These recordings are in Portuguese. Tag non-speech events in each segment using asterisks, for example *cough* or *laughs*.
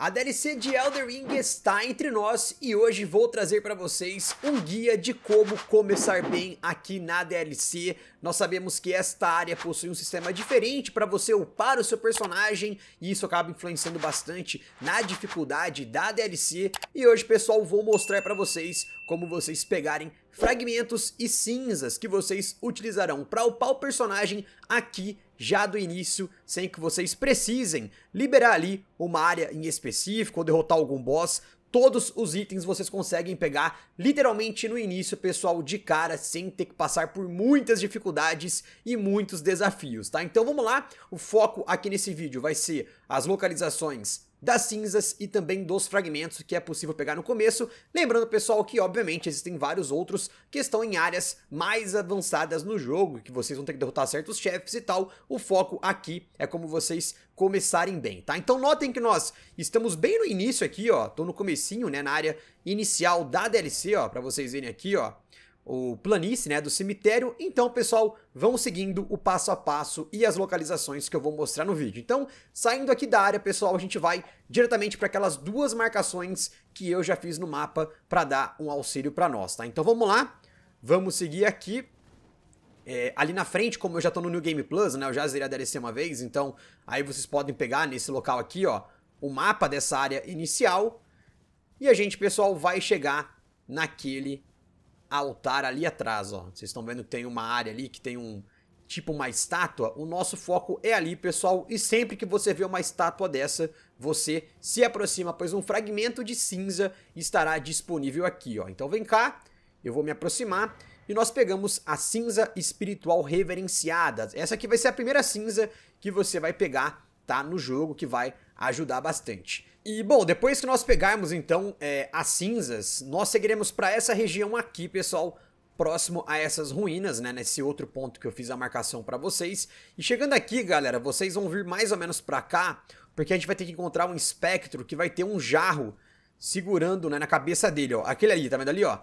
A DLC de Elder Ring está entre nós e hoje vou trazer para vocês um guia de como começar bem aqui na DLC. Nós sabemos que esta área possui um sistema diferente para você upar o seu personagem e isso acaba influenciando bastante na dificuldade da DLC. E hoje, pessoal, vou mostrar para vocês como vocês pegarem fragmentos e cinzas que vocês utilizarão para upar o personagem aqui já do início, sem que vocês precisem liberar ali uma área em específico ou derrotar algum boss. Todos os itens vocês conseguem pegar literalmente no início, pessoal, de cara, sem ter que passar por muitas dificuldades e muitos desafios, tá? Então vamos lá, o foco aqui nesse vídeo vai ser as localizações das cinzas e também dos fragmentos que é possível pegar no começo. Lembrando, pessoal, que obviamente existem vários outros que estão em áreas mais avançadas no jogo, que vocês vão ter que derrotar certos chefes e tal. O foco aqui é como vocês começarem bem, tá? Então notem que nós estamos bem no início aqui, ó, tô no comecinho, né, na área inicial da DLC, ó, para vocês verem aqui, ó o planície né, do cemitério. Então, pessoal, vão seguindo o passo a passo e as localizações que eu vou mostrar no vídeo. Então, saindo aqui da área, pessoal, a gente vai diretamente para aquelas duas marcações que eu já fiz no mapa para dar um auxílio para nós, tá? Então, vamos lá. Vamos seguir aqui. É, ali na frente, como eu já estou no New Game Plus, né, eu já zerei a DLC uma vez, então aí vocês podem pegar nesse local aqui, ó, o mapa dessa área inicial. E a gente, pessoal, vai chegar naquele altar ali atrás, ó. Vocês estão vendo que tem uma área ali que tem um tipo uma estátua, o nosso foco é ali, pessoal, e sempre que você vê uma estátua dessa, você se aproxima, pois um fragmento de cinza estará disponível aqui, ó. Então vem cá, eu vou me aproximar e nós pegamos a cinza espiritual reverenciada. Essa aqui vai ser a primeira cinza que você vai pegar, tá, no jogo, que vai ajudar bastante. E bom, depois que nós pegarmos então é, as cinzas, nós seguiremos para essa região aqui, pessoal, próximo a essas ruínas, né, nesse outro ponto que eu fiz a marcação para vocês. E chegando aqui, galera, vocês vão vir mais ou menos para cá, porque a gente vai ter que encontrar um espectro que vai ter um jarro segurando, né, na cabeça dele, ó. Aquele ali, tá vendo ali, ó?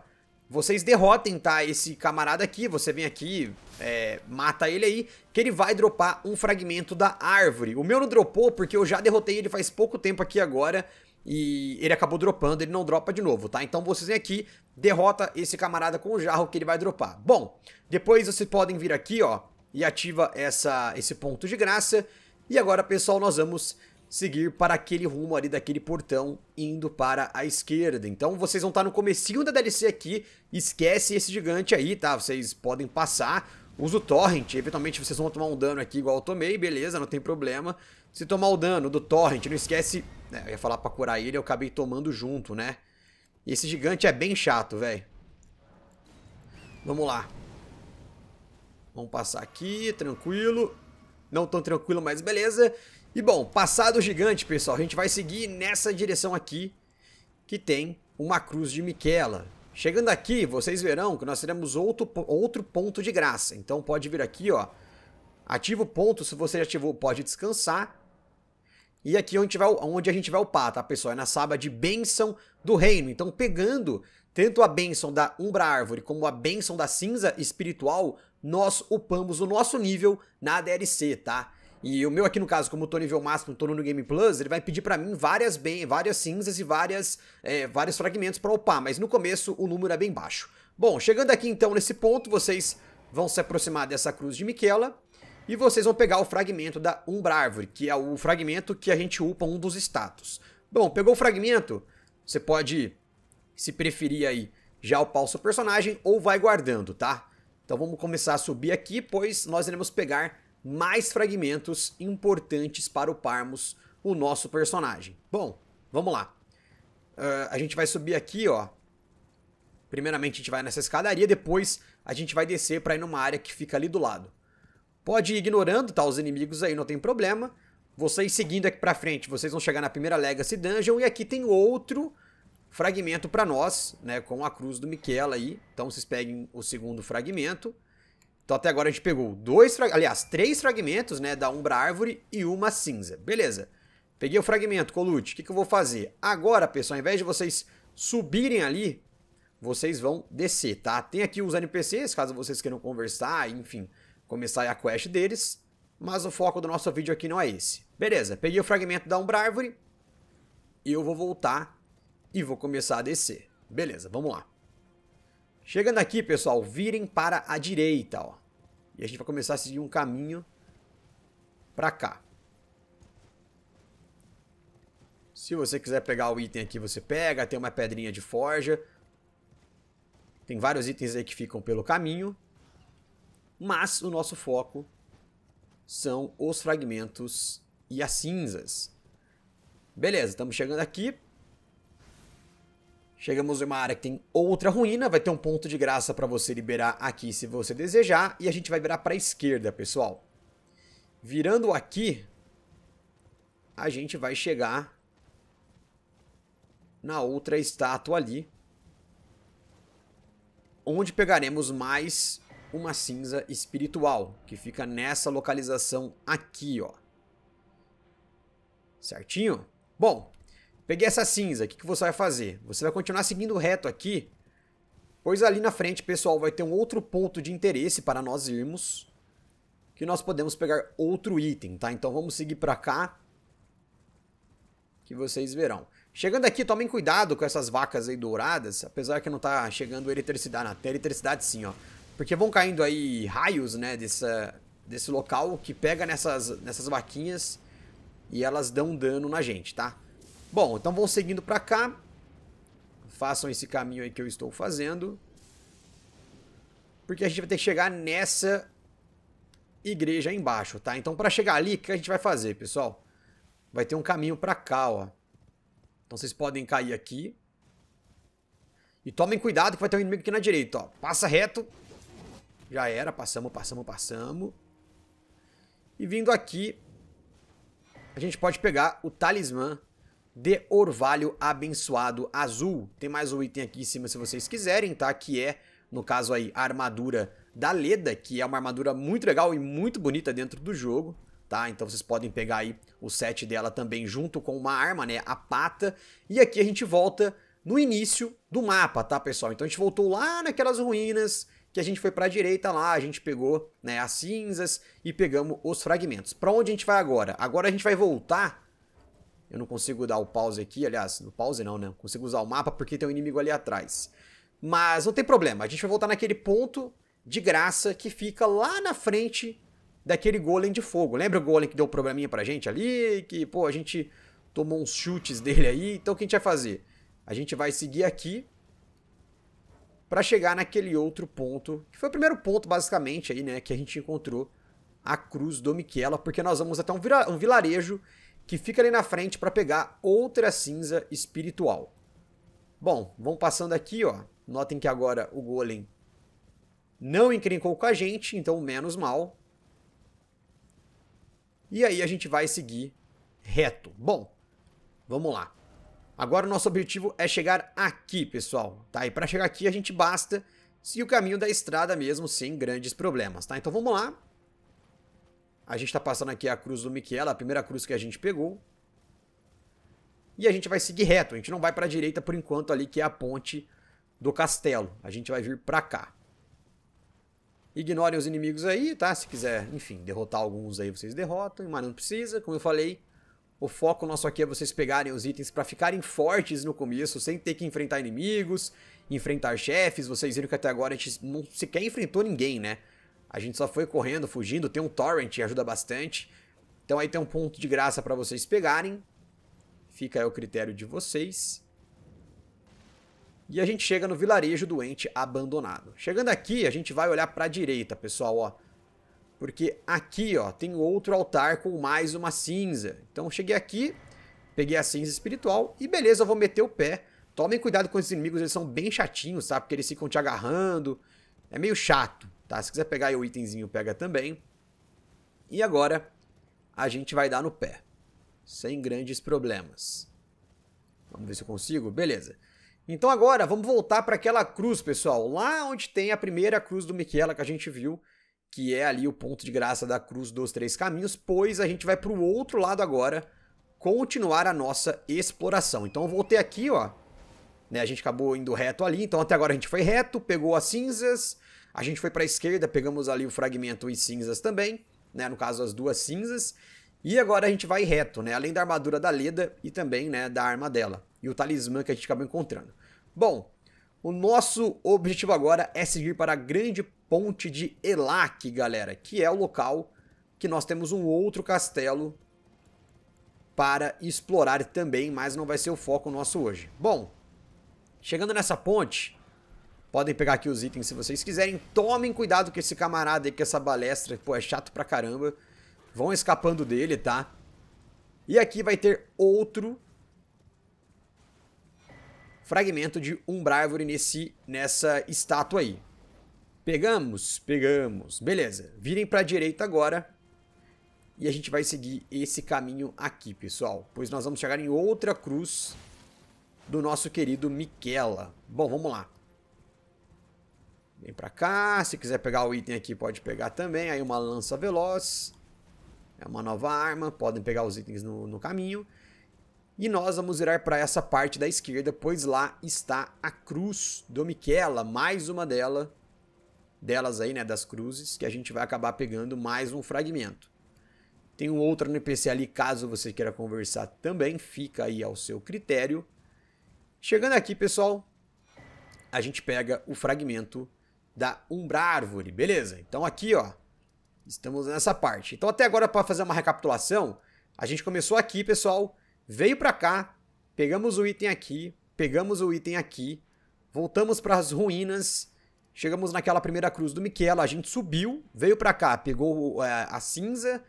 vocês derrotem, tá, esse camarada aqui, você vem aqui, é, mata ele aí, que ele vai dropar um fragmento da árvore. O meu não dropou porque eu já derrotei ele faz pouco tempo aqui agora, e ele acabou dropando, ele não dropa de novo, tá? Então vocês vêm aqui, derrota esse camarada com o jarro que ele vai dropar. Bom, depois vocês podem vir aqui, ó, e ativa essa, esse ponto de graça. E agora, pessoal, nós vamos seguir para aquele rumo ali daquele portão, indo para a esquerda. Então vocês vão estar no comecinho da DLC aqui, esquece esse gigante aí, tá? Vocês podem passar, usa o torrent, eventualmente vocês vão tomar um dano aqui igual eu tomei, beleza, não tem problema. Se tomar o dano do torrent, não esquece... É, eu ia falar para curar ele, eu acabei tomando junto, né? E esse gigante é bem chato, velho. Vamos lá. Vamos passar aqui, tranquilo. Não tão tranquilo, mas beleza. Beleza. E bom, passado gigante, pessoal, a gente vai seguir nessa direção aqui, que tem uma cruz de Miquela. Chegando aqui, vocês verão que nós teremos outro, outro ponto de graça. Então pode vir aqui, ó. Ativa o ponto, se você já ativou, pode descansar. E aqui é onde, vai, onde a gente vai upar, tá, pessoal? É na saba de bênção do reino. Então pegando tanto a bênção da Umbra Árvore como a bênção da Cinza Espiritual, nós upamos o nosso nível na DLC, tá? E o meu aqui, no caso, como eu tô nível máximo, tô no Game Plus, ele vai pedir para mim várias, bem, várias cinzas e várias, é, vários fragmentos para upar, mas no começo o número é bem baixo. Bom, chegando aqui então nesse ponto, vocês vão se aproximar dessa cruz de Miquela e vocês vão pegar o fragmento da Umbra Árvore, que é o fragmento que a gente upa um dos status. Bom, pegou o fragmento, você pode, se preferir aí, já upar o seu personagem ou vai guardando, tá? Então vamos começar a subir aqui, pois nós iremos pegar mais fragmentos importantes para o o nosso personagem. Bom, vamos lá. Uh, a gente vai subir aqui, ó. Primeiramente a gente vai nessa escadaria, depois a gente vai descer para ir numa área que fica ali do lado. Pode ir ignorando, tá? Os inimigos aí não tem problema. Vocês seguindo aqui pra frente, vocês vão chegar na primeira Legacy Dungeon e aqui tem outro fragmento para nós, né? Com a cruz do Miquela aí. Então vocês peguem o segundo fragmento. Então até agora a gente pegou dois, aliás, três fragmentos, né, da Umbra Árvore e uma cinza. Beleza. Peguei o fragmento, Colute. O que, que eu vou fazer? Agora, pessoal, ao invés de vocês subirem ali, vocês vão descer, tá? Tem aqui os NPCs, caso vocês queiram conversar, enfim, começar a quest deles. Mas o foco do nosso vídeo aqui não é esse. Beleza, peguei o fragmento da Umbra Árvore. E eu vou voltar e vou começar a descer. Beleza, vamos lá. Chegando aqui, pessoal, virem para a direita, ó. E a gente vai começar a seguir um caminho para cá. Se você quiser pegar o item aqui, você pega. Tem uma pedrinha de forja. Tem vários itens aí que ficam pelo caminho. Mas o nosso foco são os fragmentos e as cinzas. Beleza, estamos chegando aqui. Chegamos em uma área que tem outra ruína, vai ter um ponto de graça para você liberar aqui se você desejar, e a gente vai virar para a esquerda, pessoal. Virando aqui, a gente vai chegar na outra estátua ali, onde pegaremos mais uma cinza espiritual, que fica nessa localização aqui, ó. Certinho? Bom, Peguei essa cinza, o que, que você vai fazer? Você vai continuar seguindo reto aqui, pois ali na frente, pessoal, vai ter um outro ponto de interesse para nós irmos, que nós podemos pegar outro item, tá? Então vamos seguir para cá, que vocês verão. Chegando aqui, tomem cuidado com essas vacas aí douradas, apesar que não tá chegando eletricidade, na eletricidade sim, ó. Porque vão caindo aí raios, né, desse desse local que pega nessas, nessas vaquinhas e elas dão dano na gente, tá? Bom, então vão seguindo para cá. Façam esse caminho aí que eu estou fazendo. Porque a gente vai ter que chegar nessa igreja aí embaixo, tá? Então para chegar ali, o que a gente vai fazer, pessoal? Vai ter um caminho para cá, ó. Então vocês podem cair aqui. E tomem cuidado que vai ter um inimigo aqui na direita, ó. Passa reto. Já era, passamos, passamos, passamos. E vindo aqui, a gente pode pegar o talismã de orvalho abençoado azul. Tem mais um item aqui em cima se vocês quiserem, tá? Que é, no caso aí, a armadura da Leda, que é uma armadura muito legal e muito bonita dentro do jogo. Tá? Então vocês podem pegar aí o set dela também junto com uma arma, né? A pata. E aqui a gente volta no início do mapa, tá, pessoal? Então a gente voltou lá naquelas ruínas que a gente foi para a direita lá, a gente pegou né, as cinzas e pegamos os fragmentos. Para onde a gente vai agora? Agora a gente vai voltar eu não consigo dar o pause aqui, aliás, no pause não, né? Não consigo usar o mapa porque tem um inimigo ali atrás. Mas não tem problema, a gente vai voltar naquele ponto de graça que fica lá na frente daquele golem de fogo. Lembra o golem que deu o probleminha pra gente ali? Que, pô, a gente tomou uns chutes dele aí. Então o que a gente vai fazer? A gente vai seguir aqui para chegar naquele outro ponto, que foi o primeiro ponto, basicamente, aí, né, que a gente encontrou a cruz do Michela, porque nós vamos até um, um vilarejo que fica ali na frente para pegar outra cinza espiritual. Bom, vamos passando aqui, ó. Notem que agora o Golem não encrencou com a gente, então menos mal. E aí a gente vai seguir reto. Bom, vamos lá. Agora o nosso objetivo é chegar aqui, pessoal, tá? E para chegar aqui a gente basta seguir o caminho da estrada mesmo, sem grandes problemas, tá? Então vamos lá. A gente está passando aqui a cruz do Miquela, a primeira cruz que a gente pegou. E a gente vai seguir reto, a gente não vai para a direita por enquanto ali, que é a ponte do castelo. A gente vai vir para cá. Ignorem os inimigos aí, tá? Se quiser, enfim, derrotar alguns aí, vocês derrotam, mas não precisa. Como eu falei, o foco nosso aqui é vocês pegarem os itens para ficarem fortes no começo, sem ter que enfrentar inimigos, enfrentar chefes. Vocês viram que até agora a gente não sequer enfrentou ninguém, né? A gente só foi correndo, fugindo. Tem um torrent, ajuda bastante. Então aí tem um ponto de graça para vocês pegarem. Fica aí o critério de vocês. E a gente chega no vilarejo doente abandonado. Chegando aqui, a gente vai olhar para a direita, pessoal, ó. Porque aqui, ó, tem outro altar com mais uma cinza. Então cheguei aqui, peguei a cinza espiritual e beleza, eu vou meter o pé. Tomem cuidado com esses inimigos, eles são bem chatinhos, sabe? Porque eles ficam te agarrando. É meio chato. Tá? Se quiser pegar aí o itemzinho, pega também. E agora a gente vai dar no pé, sem grandes problemas. Vamos ver se eu consigo? Beleza. Então agora vamos voltar para aquela cruz, pessoal, lá onde tem a primeira cruz do Miquela que a gente viu, que é ali o ponto de graça da cruz dos três caminhos, pois a gente vai para o outro lado agora continuar a nossa exploração. Então eu voltei aqui, ó, né, a gente acabou indo reto ali, então até agora a gente foi reto, pegou as cinzas, a gente foi para a esquerda, pegamos ali o fragmento e cinzas também, né? No caso, as duas cinzas. E agora a gente vai reto, né? Além da armadura da Leda e também, né, da arma dela. E o talismã que a gente acabou encontrando. Bom, o nosso objetivo agora é seguir para a grande ponte de Elac, galera, que é o local que nós temos um outro castelo para explorar também, mas não vai ser o foco nosso hoje. Bom, chegando nessa ponte, Podem pegar aqui os itens se vocês quiserem. Tomem cuidado com esse camarada aí, com essa balestra, pô, é chato pra caramba. Vão escapando dele, tá? E aqui vai ter outro fragmento de Umbrávore nesse, nessa estátua aí. Pegamos? Pegamos. Beleza. Virem pra direita agora. E a gente vai seguir esse caminho aqui, pessoal. Pois nós vamos chegar em outra cruz do nosso querido Miquela. Bom, vamos lá. Vem pra cá. Se quiser pegar o item aqui, pode pegar também. Aí uma lança veloz. É uma nova arma. Podem pegar os itens no, no caminho. E nós vamos virar para essa parte da esquerda, pois lá está a cruz do Miquela, mais uma dela, delas aí, né, das cruzes, que a gente vai acabar pegando mais um fragmento. Tem um outro NPC ali, caso você queira conversar também, fica aí ao seu critério. Chegando aqui, pessoal, a gente pega o fragmento da Umbra Árvore, beleza? Então aqui, ó, estamos nessa parte. Então até agora para fazer uma recapitulação, a gente começou aqui, pessoal, veio para cá, pegamos o item aqui, pegamos o item aqui, voltamos para as ruínas, chegamos naquela primeira cruz do Miquela, a gente subiu, veio para cá, pegou é, a cinza,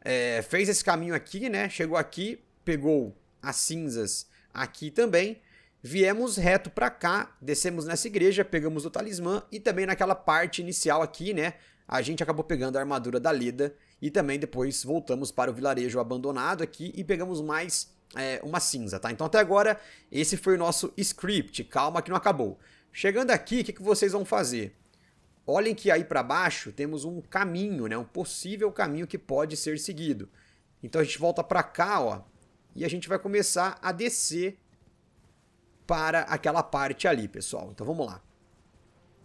é, fez esse caminho aqui, né? Chegou aqui, pegou as cinzas aqui também, viemos reto para cá, descemos nessa igreja, pegamos o talismã e também naquela parte inicial aqui, né? A gente acabou pegando a armadura da Leda e também depois voltamos para o vilarejo abandonado aqui e pegamos mais é, uma cinza, tá? Então até agora esse foi o nosso script, calma que não acabou. Chegando aqui, o que, que vocês vão fazer? Olhem que aí para baixo temos um caminho, né? Um possível caminho que pode ser seguido. Então a gente volta para cá, ó, e a gente vai começar a descer para aquela parte ali, pessoal. Então vamos lá.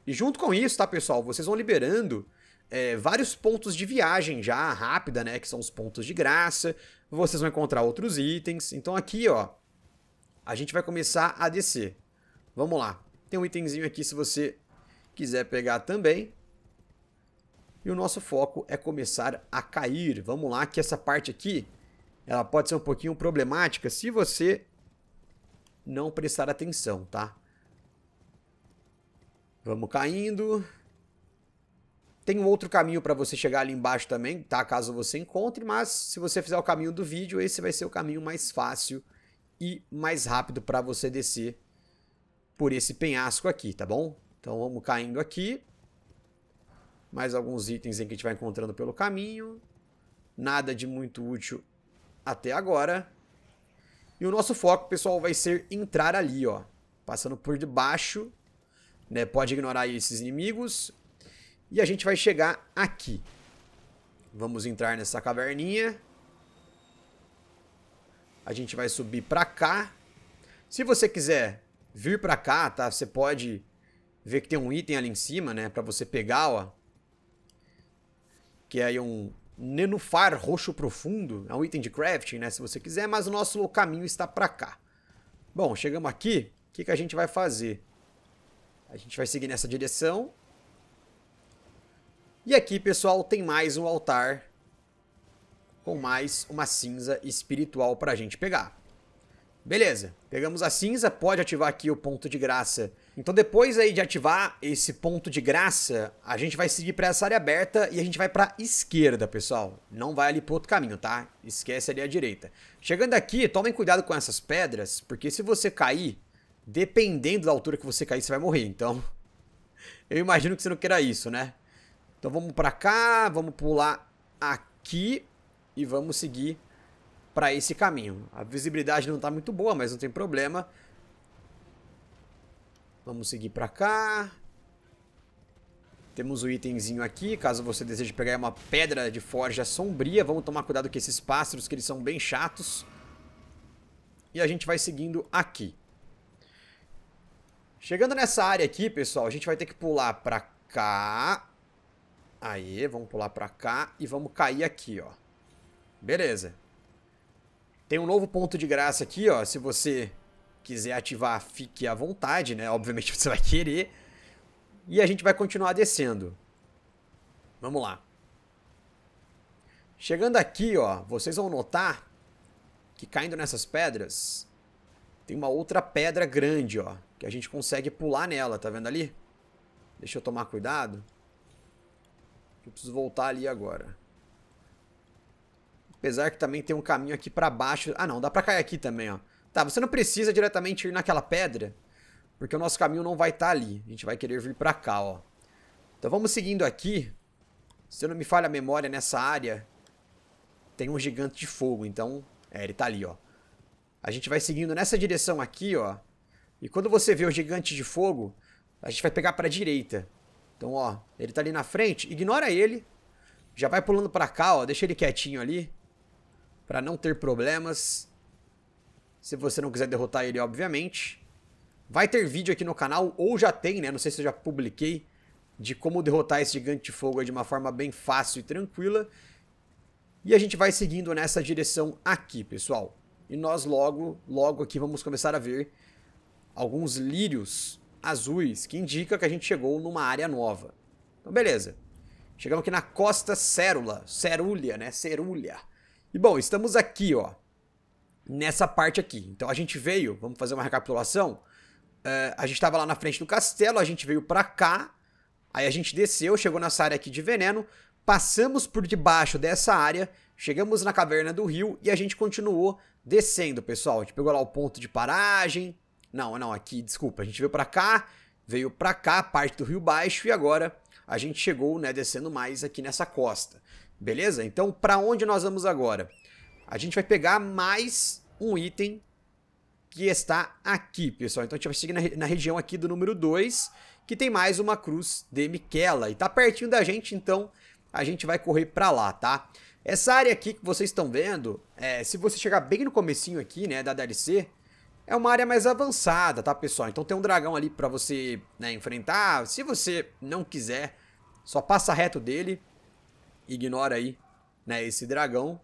E junto com isso, tá, pessoal, vocês vão liberando é, vários pontos de viagem já rápida, né, que são os pontos de graça. Vocês vão encontrar outros itens. Então aqui, ó, a gente vai começar a descer. Vamos lá. Tem um itemzinho aqui se você quiser pegar também. E o nosso foco é começar a cair. Vamos lá, que essa parte aqui, ela pode ser um pouquinho problemática se você não prestar atenção, tá? Vamos caindo. Tem um outro caminho para você chegar ali embaixo também, tá? Caso você encontre, mas se você fizer o caminho do vídeo, esse vai ser o caminho mais fácil e mais rápido para você descer por esse penhasco aqui, tá bom? Então vamos caindo aqui. Mais alguns itens em que a gente vai encontrando pelo caminho. Nada de muito útil até agora. E o nosso foco, pessoal, vai ser entrar ali, ó. Passando por debaixo, né? Pode ignorar esses inimigos. E a gente vai chegar aqui. Vamos entrar nessa caverninha. A gente vai subir pra cá. Se você quiser vir pra cá, tá? Você pode ver que tem um item ali em cima, né? Pra você pegar, ó. Que é aí um, Nenufar Roxo Profundo. É um item de crafting, né? Se você quiser, mas o nosso caminho está para cá. Bom, chegamos aqui. O que, que a gente vai fazer? A gente vai seguir nessa direção. E aqui, pessoal, tem mais um altar com mais uma cinza espiritual para a gente pegar. Beleza, pegamos a cinza, pode ativar aqui o ponto de graça. Então depois aí de ativar esse ponto de graça, a gente vai seguir para essa área aberta e a gente vai para esquerda, pessoal. Não vai ali pro outro caminho, tá? Esquece ali a direita. Chegando aqui, tomem cuidado com essas pedras, porque se você cair, dependendo da altura que você cair, você vai morrer. Então, *laughs* eu imagino que você não queira isso, né? Então vamos para cá, vamos pular aqui e vamos seguir para esse caminho. A visibilidade não está muito boa, mas não tem problema. Vamos seguir para cá. Temos o um itemzinho aqui, caso você deseje pegar uma pedra de forja sombria. Vamos tomar cuidado com esses pássaros, que eles são bem chatos. E a gente vai seguindo aqui. Chegando nessa área aqui, pessoal, a gente vai ter que pular para cá. Aí, vamos pular para cá e vamos cair aqui, ó. Beleza. Tem um novo ponto de graça aqui, ó. Se você quiser ativar, fique à vontade, né? Obviamente *laughs* você vai querer. E a gente vai continuar descendo. Vamos lá. Chegando aqui, ó, vocês vão notar que caindo nessas pedras, tem uma outra pedra grande, ó, que a gente consegue pular nela, tá vendo ali? Deixa eu tomar cuidado. Eu preciso voltar ali agora. Apesar que também tem um caminho aqui pra baixo. Ah, não, dá pra cair aqui também, ó. Tá, você não precisa diretamente ir naquela pedra, porque o nosso caminho não vai estar tá ali. A gente vai querer vir pra cá, ó. Então vamos seguindo aqui. Se eu não me falha a memória, nessa área tem um gigante de fogo, então... É, ele tá ali, ó. A gente vai seguindo nessa direção aqui, ó. E quando você vê o gigante de fogo, a gente vai pegar pra direita. Então, ó, ele tá ali na frente. Ignora ele. Já vai pulando pra cá, ó. Deixa ele quietinho ali para não ter problemas. Se você não quiser derrotar ele, obviamente. Vai ter vídeo aqui no canal, ou já tem, né? Não sei se eu já publiquei, de como derrotar esse gigante de fogo de uma forma bem fácil e tranquila. E a gente vai seguindo nessa direção aqui, pessoal. E nós logo, logo aqui vamos começar a ver alguns lírios azuis, que indica que a gente chegou numa área nova. Então, beleza. Chegamos aqui na Costa Cérula, Cerúlia, né? Cerúlia. E bom, estamos aqui, ó, nessa parte aqui. Então a gente veio, vamos fazer uma recapitulação. Uh, a gente estava lá na frente do castelo, a gente veio para cá, aí a gente desceu, chegou nessa área aqui de veneno, passamos por debaixo dessa área, chegamos na caverna do rio e a gente continuou descendo, pessoal. A gente pegou lá o ponto de paragem. Não, não, aqui, desculpa, a gente veio para cá, veio para cá, parte do rio baixo e agora a gente chegou, né, descendo mais aqui nessa costa. Beleza? Então, para onde nós vamos agora? A gente vai pegar mais um item que está aqui, pessoal. Então, a gente vai seguir na, na região aqui do número 2, que tem mais uma cruz de Miquela. E tá pertinho da gente, então a gente vai correr para lá, tá? Essa área aqui que vocês estão vendo, é, se você chegar bem no comecinho aqui, né, da DLC, é uma área mais avançada, tá, pessoal? Então tem um dragão ali para você né, enfrentar. Se você não quiser, só passa reto dele ignora aí, né, esse dragão.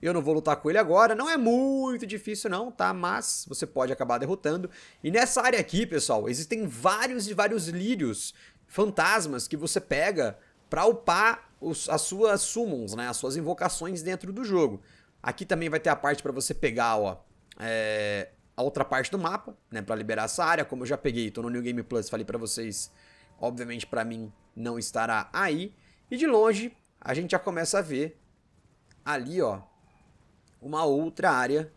Eu não vou lutar com ele agora, não é muito difícil não, tá? Mas você pode acabar derrotando. E nessa área aqui, pessoal, existem vários e vários lírios, fantasmas que você pega pra upar os, as suas summons, né? As suas invocações dentro do jogo. Aqui também vai ter a parte pra você pegar, ó, é, a outra parte do mapa, né? Pra liberar essa área, como eu já peguei, tô no New Game Plus, falei pra vocês, obviamente pra mim não estará aí. E de longe, a gente já começa a ver ali, ó, uma outra área,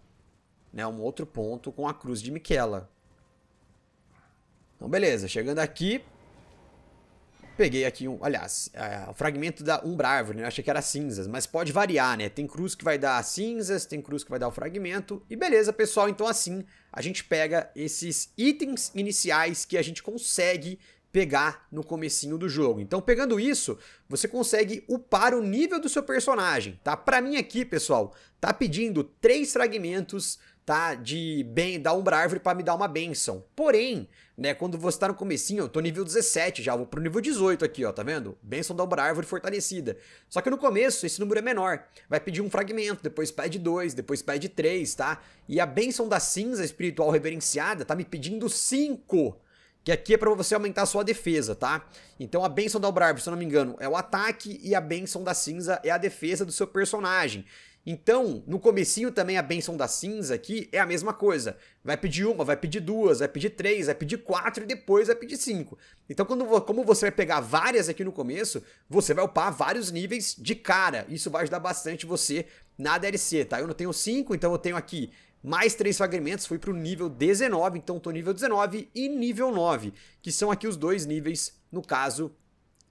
né, um outro ponto com a cruz de Miquela. Então, beleza, chegando aqui, peguei aqui um, aliás, é, o fragmento da Umbra Árvore, né? Eu achei que era cinzas, mas pode variar, né? Tem cruz que vai dar cinzas, tem cruz que vai dar o fragmento, e beleza, pessoal, então assim a gente pega esses itens iniciais que a gente consegue pegar no comecinho do jogo. Então, pegando isso, você consegue upar o nível do seu personagem, tá? Para mim aqui, pessoal, tá pedindo três fragmentos tá? De bem, da umbra árvore para me dar uma benção. Porém, né, quando você tá no comecinho, eu tô nível 17 já, vou pro nível 18 aqui, ó, tá vendo? Benção da umbra árvore fortalecida. Só que no começo esse número é menor. Vai pedir um fragmento, depois pede dois, depois pede três, tá? E a benção da cinza espiritual reverenciada tá me pedindo cinco que aqui é para você aumentar a sua defesa, tá? Então a benção da Obrar, se eu não me engano, é o ataque e a benção da cinza é a defesa do seu personagem. Então, no comecinho também a benção da cinza aqui é a mesma coisa. Vai pedir uma, vai pedir duas, vai pedir três, vai pedir quatro e depois vai pedir cinco. Então, quando, como você vai pegar várias aqui no começo, você vai upar vários níveis de cara. Isso vai ajudar bastante você na DLC, tá? Eu não tenho cinco, então eu tenho aqui mais três fragmentos, fui para o nível 19, então estou nível 19 e nível 9, que são aqui os dois níveis, no caso,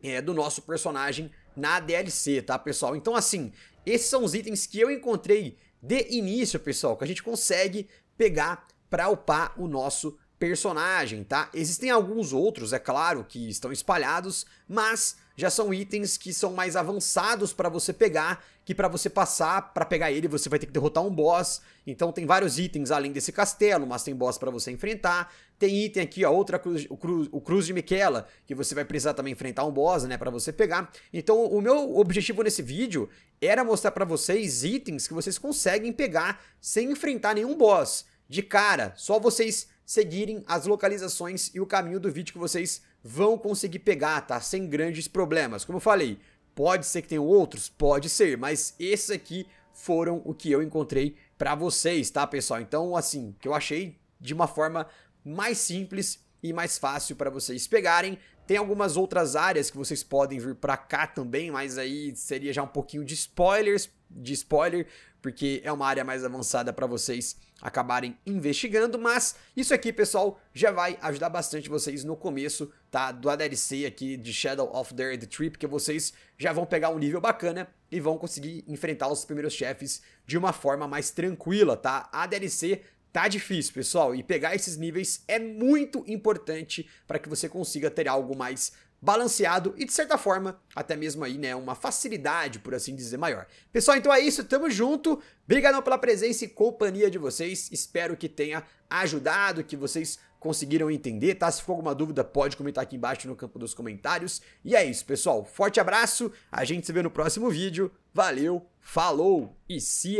é, do nosso personagem na DLC, tá, pessoal? Então, assim, esses são os itens que eu encontrei de início, pessoal, que a gente consegue pegar para upar o nosso personagem, tá? Existem alguns outros, é claro, que estão espalhados, mas já são itens que são mais avançados para você pegar, que para você passar, para pegar ele, você vai ter que derrotar um boss. Então tem vários itens além desse castelo, mas tem boss para você enfrentar. Tem item aqui, a outra cruz, o, cruz, o cruz de Miquela, que você vai precisar também enfrentar um boss, né, para você pegar. Então o meu objetivo nesse vídeo era mostrar para vocês itens que vocês conseguem pegar sem enfrentar nenhum boss de cara, só vocês seguirem as localizações e o caminho do vídeo que vocês vão conseguir pegar, tá? Sem grandes problemas. Como eu falei, pode ser que tenham outros, pode ser, mas esses aqui foram o que eu encontrei para vocês, tá, pessoal? Então, assim, que eu achei de uma forma mais simples e mais fácil para vocês pegarem. Tem algumas outras áreas que vocês podem vir para cá também, mas aí seria já um pouquinho de spoilers, de spoiler, porque é uma área mais avançada para vocês acabarem investigando, mas isso aqui, pessoal, já vai ajudar bastante vocês no começo, tá, do ADLC aqui de Shadow of the Red Trip, que vocês já vão pegar um nível bacana e vão conseguir enfrentar os primeiros chefes de uma forma mais tranquila, tá? A Tá difícil, pessoal, e pegar esses níveis é muito importante para que você consiga ter algo mais balanceado e, de certa forma, até mesmo aí, né, uma facilidade, por assim dizer, maior. Pessoal, então é isso, tamo junto. Obrigadão pela presença e companhia de vocês. Espero que tenha ajudado, que vocês conseguiram entender, tá? Se for alguma dúvida, pode comentar aqui embaixo no campo dos comentários. E é isso, pessoal. Forte abraço, a gente se vê no próximo vídeo. Valeu, falou e se